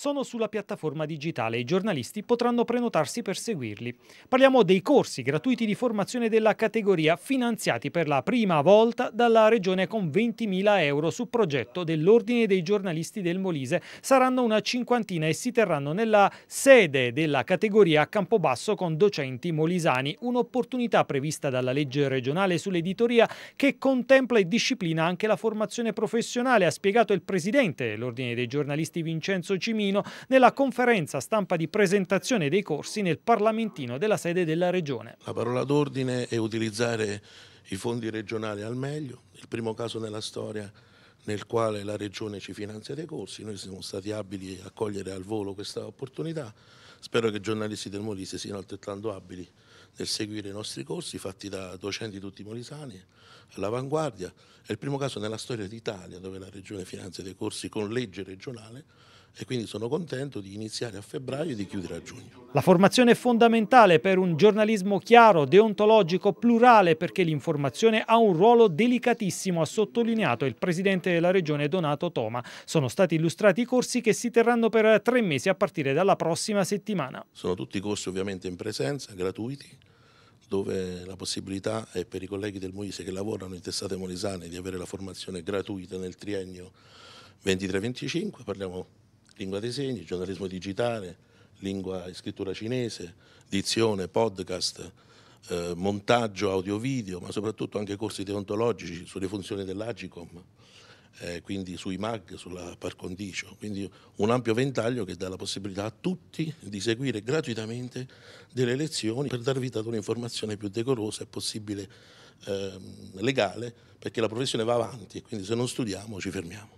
sono sulla piattaforma digitale e i giornalisti potranno prenotarsi per seguirli. Parliamo dei corsi gratuiti di formazione della categoria finanziati per la prima volta dalla Regione con 20.000 euro su progetto dell'Ordine dei giornalisti del Molise. Saranno una cinquantina e si terranno nella sede della categoria a Campobasso con docenti molisani, un'opportunità prevista dalla legge regionale sull'editoria che contempla e disciplina anche la formazione professionale, ha spiegato il presidente dell'Ordine dei giornalisti Vincenzo Cimini Giannino nella conferenza stampa di presentazione dei corsi nel Parlamentino della sede della Regione. La parola d'ordine è utilizzare i fondi regionali al meglio, il primo caso nella storia nel quale la Regione ci finanzia dei corsi, noi siamo stati abili a cogliere al volo questa opportunità, spero che i giornalisti del Molise siano altrettanto abili nel seguire i nostri corsi fatti da docenti tutti molisani all'avanguardia, è il primo caso nella storia d'Italia dove la Regione finanzia dei corsi con legge regionale e quindi sono contento di iniziare a febbraio e di chiudere a giugno. La formazione è fondamentale per un giornalismo chiaro, deontologico, plurale perché l'informazione ha un ruolo delicatissimo, ha sottolineato il presidente della regione Donato Toma. Sono stati illustrati i corsi che si terranno per tre mesi a partire dalla prossima settimana. Sono tutti corsi ovviamente in presenza, gratuiti, dove la possibilità è per i colleghi del Moise che lavorano in testate molisane di avere la formazione gratuita nel triennio 23-25, parliamo lingua dei segni, giornalismo digitale, lingua e scrittura cinese, dizione, podcast, eh, montaggio audio-video, ma soprattutto anche corsi deontologici sulle funzioni dell'Agicom, eh, quindi sui MAG, sulla par condicio. Quindi un ampio ventaglio che dà la possibilità a tutti di seguire gratuitamente delle lezioni per dar vita ad un'informazione più decorosa e possibile eh, legale, perché la professione va avanti e quindi se non studiamo ci fermiamo.